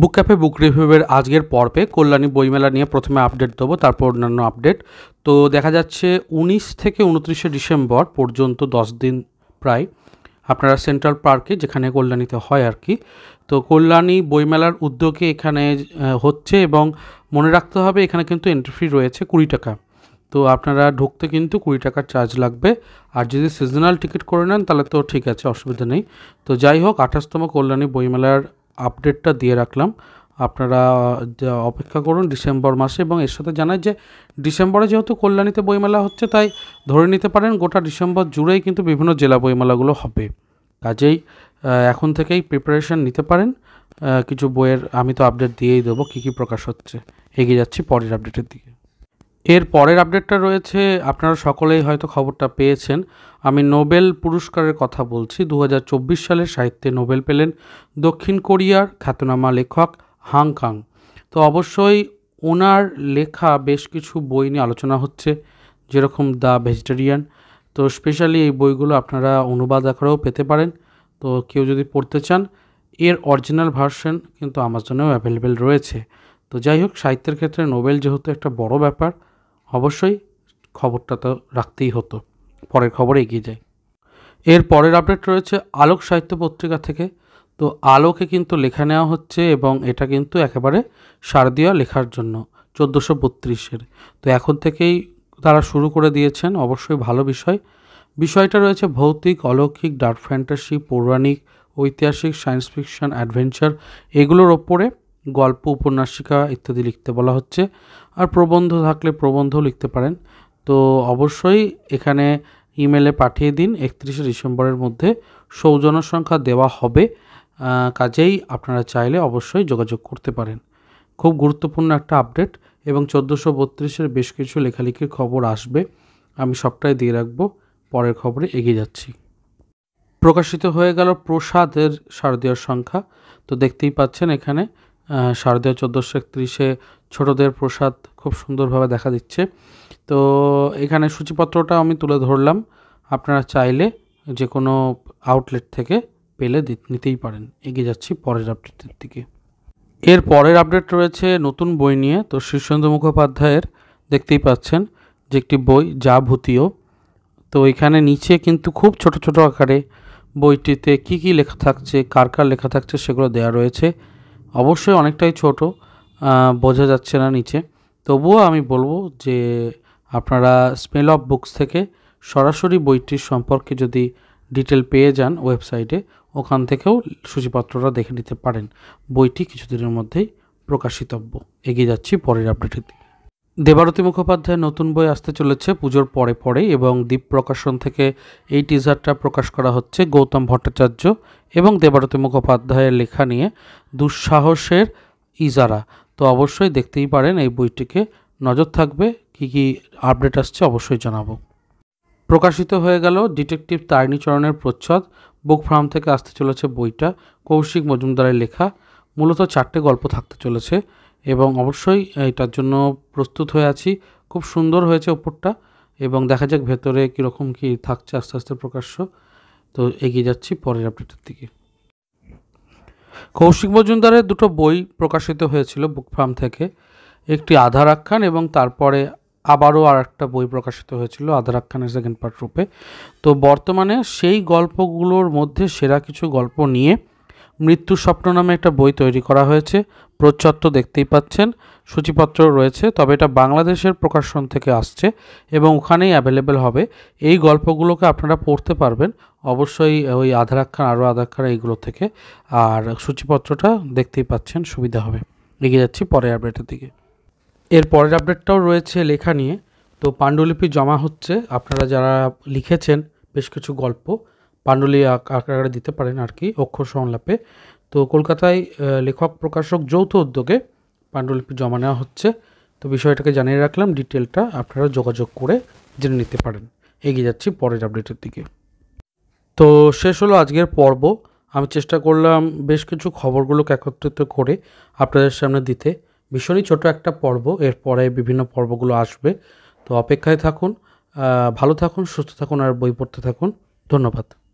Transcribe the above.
বুক cafe বুক রিভিউয়ের আজকের পর্বে কল্যাণী বইমেলা নিয়ে প্রথমে আপডেট দেবো তারপর অন্যান্য আপডেট তো দেখা যাচ্ছে উনিশ থেকে উনত্রিশে ডিসেম্বর পর্যন্ত দশ দিন প্রায় আপনারা সেন্ট্রাল পার্কে যেখানে কল্যাণীতে হয় আর কি তো কল্যাণী বইমেলার উদ্যোগে এখানে হচ্ছে এবং মনে রাখতে হবে এখানে কিন্তু এন্ট্রি ফি রয়েছে কুড়ি টাকা তো আপনারা ঢুকতে কিন্তু কুড়ি টাকার চার্জ লাগবে আর যদি সিজনাল টিকিট করে নেন তাহলে তো ঠিক আছে অসুবিধা নেই তো যাই হোক আঠাশতম কল্যাণী বইমেলার আপডেটটা দিয়ে রাখলাম আপনারা অপেক্ষা করুন ডিসেম্বর মাসে এবং এর সাথে জানায় যে ডিসেম্বরে যেহেতু কল্যাণীতে বইমেলা হচ্ছে তাই ধরে নিতে পারেন গোটা ডিসেম্বর জুড়েই কিন্তু বিভিন্ন জেলা বইমেলাগুলো হবে কাজেই এখন থেকেই প্রিপারেশন নিতে পারেন কিছু বইয়ের আমি তো আপডেট দিয়েই দেবো কী কী প্রকাশ হচ্ছে এগিয়ে যাচ্ছি পরের আপডেটের দিকে এর পরের আপডেটটা রয়েছে আপনারা সকলেই হয়তো খবরটা পেয়েছেন আমি নোবেল পুরস্কারের কথা বলছি দু সালে সাহিত্যে নোবেল পেলেন দক্ষিণ কোরিয়ার খ্যাতনামা লেখক হাংকাং তো অবশ্যই ওনার লেখা বেশ কিছু বই নিয়ে আলোচনা হচ্ছে যেরকম দ্য ভেজিটেরিয়ান তো স্পেশালি এই বইগুলো আপনারা অনুবাদ আকারেও পেতে পারেন তো কেউ যদি পড়তে চান এর অরিজিনাল ভার্সন কিন্তু আমাজনেও অ্যাভেলেবেল রয়েছে তো যাই হোক সাহিত্যের ক্ষেত্রে নোবেল যেহেতু একটা বড় ব্যাপার অবশ্যই খবরটা তো রাখতেই হতো পরের খবরে এগিয়ে যাই এর পরের আপডেট রয়েছে আলোক সাহিত্য পত্রিকা থেকে তো আলোকে কিন্তু লেখা নেওয়া হচ্ছে এবং এটা কিন্তু একেবারে শারদীয় লেখার জন্য চোদ্দোশো বত্রিশের তো এখন থেকেই তারা শুরু করে দিয়েছেন অবশ্যই ভালো বিষয় বিষয়টা রয়েছে ভৌতিক অলৌকিক ডার্ক ফ্যান্টাসি পৌরাণিক ঐতিহাসিক সায়েন্স ফিকশন অ্যাডভেঞ্চার এগুলোর ওপরে গল্প উপন্যাসিকা ইত্যাদি লিখতে বলা হচ্ছে আর প্রবন্ধ থাকলে প্রবন্ধ লিখতে পারেন তো অবশ্যই এখানে ইমেলে পাঠিয়ে দিন একত্রিশে ডিসেম্বরের মধ্যে সৌজন্য সংখ্যা দেওয়া হবে কাজেই আপনারা চাইলে অবশ্যই যোগাযোগ করতে পারেন খুব গুরুত্বপূর্ণ একটা আপডেট এবং চোদ্দোশো বত্রিশের বেশ কিছু লেখালেখির খবর আসবে আমি সবটাই দিয়ে রাখবো পরের খবরে এগিয়ে যাচ্ছি প্রকাশিত হয়ে গেল প্রসাদের শারদীয় সংখ্যা তো দেখতেই পাচ্ছেন এখানে শারদীয় চোদ্দোশো একত্রিশে ছোটোদের প্রসাদ খুব সুন্দরভাবে দেখা দিচ্ছে তো এখানে সূচিপত্রটা আমি তুলে ধরলাম আপনারা চাইলে যে কোনো আউটলেট থেকে পেলে নিতেই পারেন এগিয়ে যাচ্ছি পরের আপডেটের দিকে এর পরের আপডেট রয়েছে নতুন বই নিয়ে তো শীর্ষেন্দু মুখোপাধ্যায়ের দেখতেই পাচ্ছেন যে একটি বই যা ভূতীয় তো এখানে নিচে কিন্তু খুব ছোট ছোট আকারে বইটিতে কি কি লেখা থাকছে কার কার লেখা থাকছে সেগুলো দেয়া রয়েছে অবশ্যই অনেকটাই ছোট বোঝা যাচ্ছে না নিচে তবুও আমি বলবো যে আপনারা স্মেল অফ বুকস থেকে সরাসরি বইটির সম্পর্কে যদি ডিটেল পেয়ে যান ওয়েবসাইটে ওখান থেকেও সূচিপত্রটা দেখে নিতে পারেন বইটি কিছুদিনের মধ্যেই প্রকাশিতব্য এগিয়ে যাচ্ছি পরের আপডেটের দিকে দেবারতী মুখোপাধ্যায়ের নতুন বই আসতে চলেছে পুজোর পরে পরে এবং দ্বীপ প্রকাশন থেকে এই টিজারটা প্রকাশ করা হচ্ছে গৌতম ভট্টাচার্য এবং দেবারতী মুখোপাধ্যায়ের লেখা নিয়ে দুঃসাহসের ইজারা তো অবশ্যই দেখতেই পারেন এই বইটিকে নজর থাকবে কি কি আপডেট আসছে অবশ্যই জানাবো প্রকাশিত হয়ে গেল ডিটেকটিভ তারিণীচরণের প্রচ্ছদ বুক ফার্ম থেকে আসতে চলেছে বইটা কৌশিক মজুমদারের লেখা মূলত চারটে গল্প থাকতে চলেছে এবং অবশ্যই এটার জন্য প্রস্তুত হয়ে আছি খুব সুন্দর হয়েছে ওপরটা এবং দেখা যাক ভেতরে কীরকম কী থাকছে আস্তে আস্তে প্রকাশ্য তো এগিয়ে যাচ্ছি পরের আপডেটের দিকে কৌশিক মজুমদারের দুটো বই প্রকাশিত হয়েছিল বুক ফার্ম থেকে একটি আধার আখ্যান এবং তারপরে আবারও আর একটা বই প্রকাশিত হয়েছিল আধার আখ্যানের সেকেন্ড পার্ট রূপে তো বর্তমানে সেই গল্পগুলোর মধ্যে সেরা কিছু গল্প নিয়ে মৃত্যু স্বপ্ন নামে একটা বই তৈরি করা হয়েছে প্রচ্ছত্ব দেখতেই পাচ্ছেন সূচিপত্র রয়েছে তবে এটা বাংলাদেশের প্রকাশন থেকে আসছে এবং ওখানেই অ্যাভেলেবেল হবে এই গল্পগুলোকে আপনারা পড়তে পারবেন অবশ্যই ওই আধারাক্ষা আরও আধারাক্ষা এইগুলো থেকে আর সূচিপত্রটা দেখতেই পাচ্ছেন সুবিধা হবে এগিয়ে যাচ্ছি পরের আপডেটের দিকে এর পরের আপডেটটাও রয়েছে লেখা নিয়ে তো পাণ্ডুলিপি জমা হচ্ছে আপনারা যারা লিখেছেন বেশ কিছু গল্প পাণ্ডুলি আকারে দিতে পারেন আর কি অক্ষর সংলাপে তো কলকাতায় লেখক প্রকাশক যৌথ উদ্যোগে পাণ্ডুলিপি জমা নেওয়া হচ্ছে তো বিষয়টাকে জানিয়ে রাখলাম ডিটেলটা আপনারা যোগাযোগ করে জেনে নিতে পারেন এগিয়ে যাচ্ছি পরের আপডেটের দিকে তো শেষ হলো আজকের পর্ব আমি চেষ্টা করলাম বেশ কিছু খবরগুলোকে একত্রিত করে আপনাদের সামনে দিতে ভীষণই ছোট একটা পর্ব এরপরে বিভিন্ন পর্বগুলো আসবে তো অপেক্ষায় থাকুন ভালো থাকুন সুস্থ থাকুন আর বই পড়তে থাকুন ধন্যবাদ